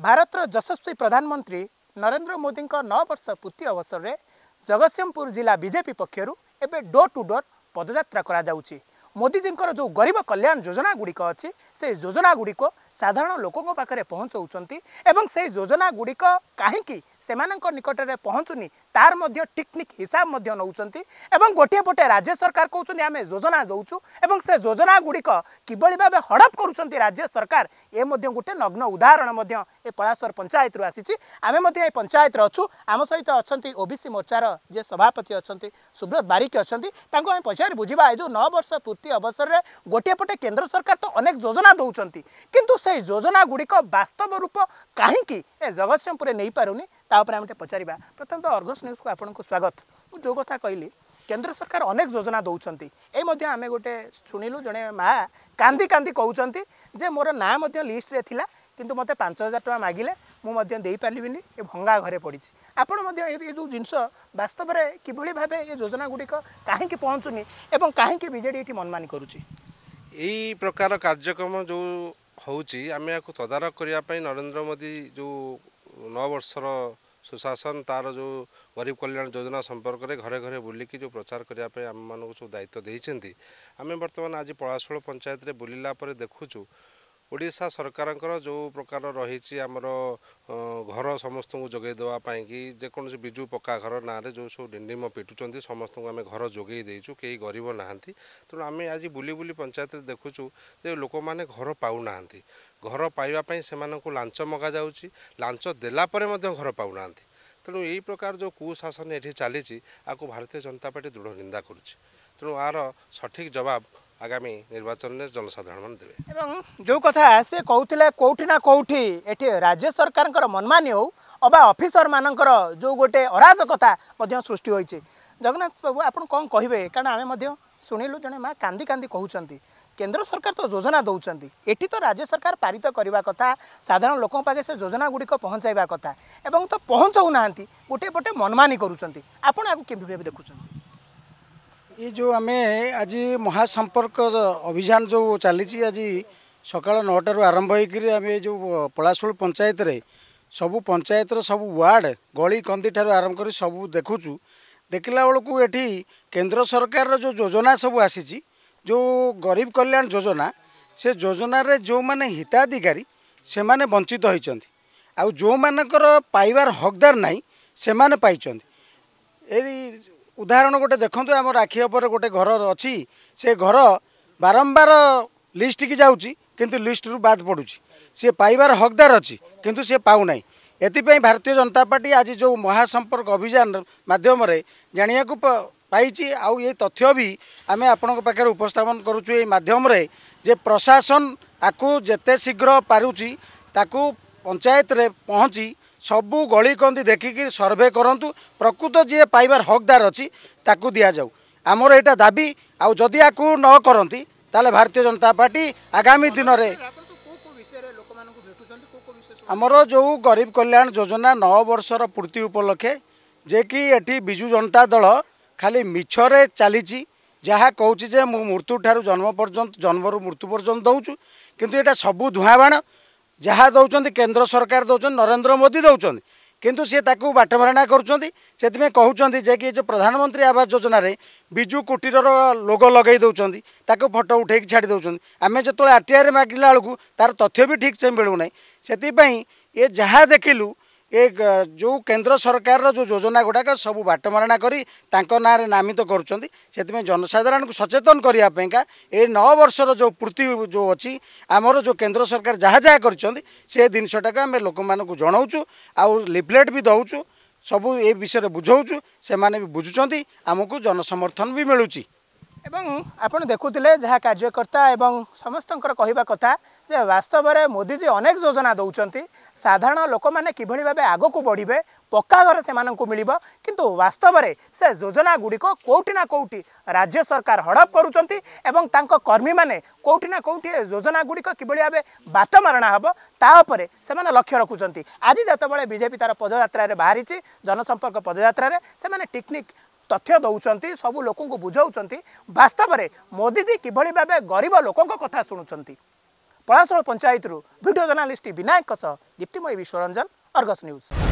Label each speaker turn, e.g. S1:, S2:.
S1: ଭାରତର ଯଶସ୍ୱୀ ପ୍ରଧାନମନ୍ତ୍ରୀ ନରେନ୍ଦ୍ର ମୋଦିଙ୍କ ନଅ ବର୍ଷ ପୂର୍ତ୍ତି ଅବସରରେ ଜଗତସିଂହପୁର ଜିଲ୍ଲା ବିଜେପି ପକ୍ଷରୁ ଏବେ ଡୋର୍ ଟୁ ଡୋର୍ ପଦଯାତ୍ରା କରାଯାଉଛି ମୋଦିଜୀଙ୍କର ଯେଉଁ ଗରିବ କଲ୍ୟାଣ ଯୋଜନାଗୁଡ଼ିକ ଅଛି ସେହି ଯୋଜନାଗୁଡ଼ିକ ସାଧାରଣ ଲୋକଙ୍କ ପାଖରେ ପହଞ୍ଚାଉଛନ୍ତି ଏବଂ ସେହି ଯୋଜନାଗୁଡ଼ିକ କାହିଁକି ସେମାନଙ୍କ ନିକଟରେ ପହଞ୍ଚୁନି ତାର ମଧ୍ୟ ଟିକନିକ୍ ହିସାବ ମଧ୍ୟ ନେଉଛନ୍ତି ଏବଂ ଗୋଟିଏ ପଟେ ରାଜ୍ୟ ସରକାର କହୁଛନ୍ତି ଆମେ ଯୋଜନା ଦେଉଛୁ ଏବଂ ସେ ଯୋଜନା ଗୁଡ଼ିକ କିଭଳି ଭାବେ ହଡ଼ପ କରୁଛନ୍ତି ରାଜ୍ୟ ସରକାର ଏ ମଧ୍ୟ ଗୋଟିଏ ନଗ୍ନ ଉଦାହରଣ ମଧ୍ୟ ଏ ପଳାଶ୍ୱର ପଞ୍ଚାୟତରୁ ଆସିଛି ଆମେ ମଧ୍ୟ ଏ ପଞ୍ଚାୟତରେ ଅଛୁ ଆମ ସହିତ ଅଛନ୍ତି ଓ ବି ସି ମୋର୍ଚ୍ଚାର ଯିଏ ସଭାପତି ଅଛନ୍ତି ସୁବ୍ରତ ବାରିକ ଅଛନ୍ତି ତାଙ୍କୁ ଆମେ ପଚାରି ବୁଝିବା ଏ ଯେଉଁ ନଅ ବର୍ଷ ପୂର୍ତ୍ତି ଅବସରରେ ଗୋଟିଏ ପଟେ କେନ୍ଦ୍ର ସରକାର ତ ଅନେକ ଯୋଜନା ଦେଉଛନ୍ତି କିନ୍ତୁ ସେ ଯୋଜନା ଗୁଡ଼ିକ ବାସ୍ତବ ରୂପ କାହିଁକି ଏ ଜଗତସିଂହପୁରରେ ନେଇପାରୁନି ତା ଉପରେ ଆମେ ଟିକେ ପଚାରିବା ପ୍ରଥମତଃ ଅର୍ଘସ ନ୍ୟୁଜ୍କୁ ଆପଣଙ୍କୁ ସ୍ୱାଗତ ମୁଁ ଯେଉଁ କଥା କହିଲି କେନ୍ଦ୍ର ସରକାର ଅନେକ ଯୋଜନା ଦେଉଛନ୍ତି ଏଇ ମଧ୍ୟ ଆମେ ଗୋଟେ ଶୁଣିଲୁ ଜଣେ ମା' କାନ୍ଦି କାନ୍ଦି କହୁଛନ୍ତି ଯେ ମୋର ନାଁ ମଧ୍ୟ ଲିଷ୍ଟରେ ଥିଲା କିନ୍ତୁ ମୋତେ ପାଞ୍ଚ ହଜାର ଟଙ୍କା ମାଗିଲେ ମୁଁ ମଧ୍ୟ ଦେଇପାରିବିନି ଏ ଭଙ୍ଗା ଘରେ ପଡ଼ିଛି ଆପଣ ମଧ୍ୟ ଏ ଯେଉଁ ଜିନିଷ ବାସ୍ତବରେ କିଭଳି ଭାବେ ଏ ଯୋଜନା ଗୁଡ଼ିକ କାହିଁକି ପହଞ୍ଚୁନି ଏବଂ କାହିଁକି ବିଜେଡ଼ି ଏଠି ମନମାନି କରୁଛି
S2: ଏଇ ପ୍ରକାର କାର୍ଯ୍ୟକ୍ରମ ଯେଉଁ ହେଉଛି ଆମେ ଏହାକୁ ତଦାରଖ କରିବା ପାଇଁ ନରେନ୍ଦ୍ର ମୋଦି ଯେଉଁ ନଅ ବର୍ଷର ସୁଶାସନ ତାର ଯେଉଁ ଗରିବ କଲ୍ୟାଣ ଯୋଜନା ସମ୍ପର୍କରେ ଘରେ ଘରେ ବୁଲିକି ଯେଉଁ ପ୍ରଚାର କରିବା ପାଇଁ ଆମମାନଙ୍କୁ ସବୁ ଦାୟିତ୍ୱ ଦେଇଛନ୍ତି ଆମେ ବର୍ତ୍ତମାନ ଆଜି ପଳାଶୁଳ ପଞ୍ଚାୟତରେ ବୁଲିଲା ପରେ ଦେଖୁଛୁ ଓଡ଼ିଶା ସରକାରଙ୍କର ଯେଉଁ ପ୍ରକାର ରହିଛି ଆମର ଘର ସମସ୍ତଙ୍କୁ ଯୋଗାଇ ଦେବା ପାଇଁକି ଯେକୌଣସି ବିଜୁ ପକ୍କା ଘର ନାଁରେ ଯେଉଁ ସବୁ ଡିଣ୍ଡିମ ପିଟୁଛନ୍ତି ସମସ୍ତଙ୍କୁ ଆମେ ଘର ଯୋଗାଇ ଦେଇଛୁ କେହି ଗରିବ ନାହାନ୍ତି ତେଣୁ ଆମେ ଆଜି ବୁଲି ବୁଲି ପଞ୍ଚାୟତରେ ଦେଖୁଛୁ ଯେ ଲୋକମାନେ ଘର ପାଉନାହାନ୍ତି ଘର ପାଇବା ପାଇଁ ସେମାନଙ୍କୁ ଲାଞ୍ଚ ମଗାଯାଉଛି ଲାଞ୍ଚ ଦେଲା ପରେ ମଧ୍ୟ ଘର ପାଉନାହାନ୍ତି ତେଣୁ ଏହି ପ୍ରକାର ଯେଉଁ କୁଶାସନ ଏଠି ଚାଲିଛି ଆକୁ ଭାରତୀୟ ଜନତା ପାର୍ଟି ଦୃଢ଼ ନିନ୍ଦା କରୁଛି ତେଣୁ ଆର ସଠିକ୍ ଜବାବ ଆଗାମୀ ନିର୍ବାଚନରେ ଜନସାଧାରଣ ଦେବେ ଏବଂ
S1: ଯେଉଁ କଥା ସେ କହୁଥିଲେ କେଉଁଠି ନା କେଉଁଠି ଏଠି ରାଜ୍ୟ ସରକାରଙ୍କର ମନମାନି ହେଉ ଅବା ଅଫିସରମାନଙ୍କର ଯେଉଁ ଗୋଟେ ଅରାଜକତା ମଧ୍ୟ ସୃଷ୍ଟି ହୋଇଛି ଜଗନ୍ନାଥ ବାବୁ ଆପଣ କ'ଣ କହିବେ କାରଣ ଆମେ ମଧ୍ୟ ଶୁଣିଲୁ ଜଣେ ମା' କାନ୍ଦି କାନ୍ଦି କହୁଛନ୍ତି କେନ୍ଦ୍ର ସରକାର ତ ଯୋଜନା ଦେଉଛନ୍ତି ଏଠି ତ ରାଜ୍ୟ ସରକାର ପାରିତ କରିବା କଥା ସାଧାରଣ ଲୋକଙ୍କ ପାଖରେ ସେ ଯୋଜନାଗୁଡ଼ିକ ପହଞ୍ଚାଇବା କଥା ଏବଂ ତ ପହଞ୍ଚାଉ ନାହାନ୍ତି ଗୋଟିଏ ପଟେ ମନମାନି କରୁଛନ୍ତି ଆପଣ ଆକୁ କେମିତି ଭାବେ ଦେଖୁଛନ୍ତି
S3: ଏ ଯେଉଁ ଆମେ ଆଜି ମହାସମ୍ପର୍କ ଅଭିଯାନ ଯେଉଁ ଚାଲିଛି ଆଜି ସକାଳ ନଅଟାରୁ ଆରମ୍ଭ ହୋଇକରି ଆମେ ଏ ଯେଉଁ ପଳାଶୁଳ ପଞ୍ଚାୟତରେ ସବୁ ପଞ୍ଚାୟତର ସବୁ ୱାର୍ଡ଼ ଗଳି କନ୍ଦିଠାରୁ ଆରମ୍ଭ କରି ସବୁ ଦେଖୁଛୁ ଦେଖିଲା ବେଳକୁ ଏଠି କେନ୍ଦ୍ର ସରକାରର ଯେଉଁ ଯୋଜନା ସବୁ ଆସିଛି ଯେଉଁ ଗରିବ କଲ୍ୟାଣ ଯୋଜନା ସେ ଯୋଜନାରେ ଯେଉଁମାନେ ହିତାଧିକାରୀ ସେମାନେ ବଞ୍ଚିତ ହୋଇଛନ୍ତି ଆଉ ଯେଉଁମାନଙ୍କର ପାଇବାର ହକଦାର ନାହିଁ ସେମାନେ ପାଇଛନ୍ତି ଏଇ ଉଦାହରଣ ଗୋଟେ ଦେଖନ୍ତୁ ଆମ ରାକ୍ଷି ଉପରେ ଗୋଟେ ଘର ଅଛି ସେ ଘର ବାରମ୍ବାର ଲିଷ୍ଟକି ଯାଉଛି କିନ୍ତୁ ଲିଷ୍ଟରୁ ବାଦ ପଡ଼ୁଛି ସିଏ ପାଇବାର ହକଦାର ଅଛି କିନ୍ତୁ ସିଏ ପାଉନାହିଁ ଏଥିପାଇଁ ଭାରତୀୟ ଜନତା ପାର୍ଟି ଆଜି ଯେଉଁ ମହାସମ୍ପର୍କ ଅଭିଯାନ ମାଧ୍ୟମରେ ଜାଣିବାକୁ ପାଇଛି ଆଉ ଏ ତଥ୍ୟ ବି ଆମେ ଆପଣଙ୍କ ପାଖରେ ଉପସ୍ଥାପନ କରୁଛୁ ଏଇ ମାଧ୍ୟମରେ ଯେ ପ୍ରଶାସନ ଆକୁ ଯେତେ ଶୀଘ୍ର ପାରୁଛି ତାକୁ ପଞ୍ଚାୟତରେ ପହଞ୍ଚି ସବୁ ଗଳିକନ୍ଦି ଦେଖିକି ସର୍ଭେ କରନ୍ତୁ ପ୍ରକୃତ ଯିଏ ପାଇବାର ହକଦାର ଅଛି ତାକୁ ଦିଆଯାଉ ଆମର ଏଇଟା ଦାବି ଆଉ ଯଦି ଆକୁ ନ କରନ୍ତି ତାହେଲେ ଭାରତୀୟ ଜନତା ପାର୍ଟି ଆଗାମୀ ଦିନରେ ଆମର ଯେଉଁ ଗରିବ କଲ୍ୟାଣ ଯୋଜନା ନଅ ବର୍ଷର ପୂର୍ତ୍ତି ଉପଲକ୍ଷେ ଯିଏକି ଏଠି ବିଜୁ ଜନତା ଦଳ ଖାଲି ମିଛରେ ଚାଲିଛି ଯାହା କହୁଛି ଯେ ମୁଁ ମୃତ୍ୟୁଠାରୁ ଜନ୍ମ ପର୍ଯ୍ୟନ୍ତ ଜନ୍ମରୁ ମୃତ୍ୟୁ ପର୍ଯ୍ୟନ୍ତ ଦେଉଛୁ କିନ୍ତୁ ଏଇଟା ସବୁ ଧୂଆଁବାଣ ଯାହା ଦେଉଛନ୍ତି କେନ୍ଦ୍ର ସରକାର ଦେଉଛନ୍ତି ନରେନ୍ଦ୍ର ମୋଦି ଦେଉଛନ୍ତି କିନ୍ତୁ ସିଏ ତାକୁ ବାଟମାରଣା କରୁଛନ୍ତି ସେଥିପାଇଁ କହୁଛନ୍ତି ଯେ କି ଯେଉଁ ପ୍ରଧାନମନ୍ତ୍ରୀ ଆବାସ ଯୋଜନାରେ ବିଜୁ କୁଟୀରର ଲୋଗୋ ଲଗାଇ ଦେଉଛନ୍ତି ତାକୁ ଫଟୋ ଉଠାଇକି ଛାଡ଼ି ଦେଉଛନ୍ତି ଆମେ ଯେତେବେଳେ ଆର୍ଟିଆଇରେ ମାଗିଲା ବେଳକୁ ତା'ର ତଥ୍ୟ ବି ଠିକ୍ ସେ ମିଳୁନାହିଁ ସେଥିପାଇଁ ଏ ଯାହା ଦେଖିଲୁ ଏ ଯେଉଁ କେନ୍ଦ୍ର ସରକାରର ଯେଉଁ ଯୋଜନା ଗୁଡ଼ାକ ସବୁ ବାଟମାରଣା କରି ତାଙ୍କ ନାଁରେ ନାମିତ କରୁଛନ୍ତି ସେଥିପାଇଁ ଜନସାଧାରଣଙ୍କୁ ସଚେତନ କରିବା ପାଇଁକା ଏ ନଅ ବର୍ଷର ଯେଉଁ ପୃଥି ଯେଉଁ ଅଛି ଆମର ଯେଉଁ କେନ୍ଦ୍ର ସରକାର ଯାହା ଯାହା କରିଛନ୍ତି ସେ ଜିନିଷଟାକୁ ଆମେ ଲୋକମାନଙ୍କୁ ଜଣାଉଛୁ ଆଉ ଲିଫ୍ଲେଟ୍ ବି ଦେଉଛୁ ସବୁ ଏ ବିଷୟରେ ବୁଝାଉଛୁ ସେମାନେ ବି ବୁଝୁଛନ୍ତି ଆମକୁ ଜନସମର୍ଥନ ବି ମିଳୁଛି ଏବଂ ଆପଣ ଦେଖୁଥିଲେ ଯାହା କାର୍ଯ୍ୟକର୍ତ୍ତା
S1: ଏବଂ ସମସ୍ତଙ୍କର କହିବା କଥା ଯେ ବାସ୍ତବରେ ମୋଦିଜୀ ଅନେକ ଯୋଜନା ଦେଉଛନ୍ତି ସାଧାରଣ ଲୋକମାନେ କିଭଳି ଭାବେ ଆଗକୁ ବଢ଼ିବେ ପକ୍କା ଘର ସେମାନଙ୍କୁ ମିଳିବ କିନ୍ତୁ ବାସ୍ତବରେ ସେ ଯୋଜନା ଗୁଡ଼ିକ କେଉଁଠି ନା କେଉଁଠି ରାଜ୍ୟ ସରକାର ହଡ଼ପ କରୁଛନ୍ତି ଏବଂ ତାଙ୍କ କର୍ମୀମାନେ କେଉଁଠି ନା କେଉଁଠି ଏ ଯୋଜନା ଗୁଡ଼ିକ କିଭଳି ଭାବେ ବାଟ ମାରଣା ହେବ ତା ଉପରେ ସେମାନେ ଲକ୍ଷ୍ୟ ରଖୁଛନ୍ତି ଆଜି ଯେତେବେଳେ ବିଜେପି ତା'ର ପଦଯାତ୍ରାରେ ବାହାରିଛି ଜନସମ୍ପର୍କ ପଦଯାତ୍ରାରେ ସେମାନେ ଟିକନିକ ତଥ୍ୟ ଦେଉଛନ୍ତି ସବୁ ଲୋକଙ୍କୁ ବୁଝାଉଛନ୍ତି ବାସ୍ତବରେ ମୋଦିଜୀ କିଭଳି ଭାବେ ଗରିବ ଲୋକଙ୍କ କଥା ଶୁଣୁଛନ୍ତି ପଳାଶଳ ପଞ୍ଚାୟତରୁ ଭିଡ଼ିଓ ଜର୍ନାଲିଷ୍ଟ ବିନାୟକଙ୍କ ସହ ଦୀପ୍ତିମୟ ବିଶ୍ୱରଞ୍ଜନ ଅର୍ଗସ ନ୍ୟୁଜ୍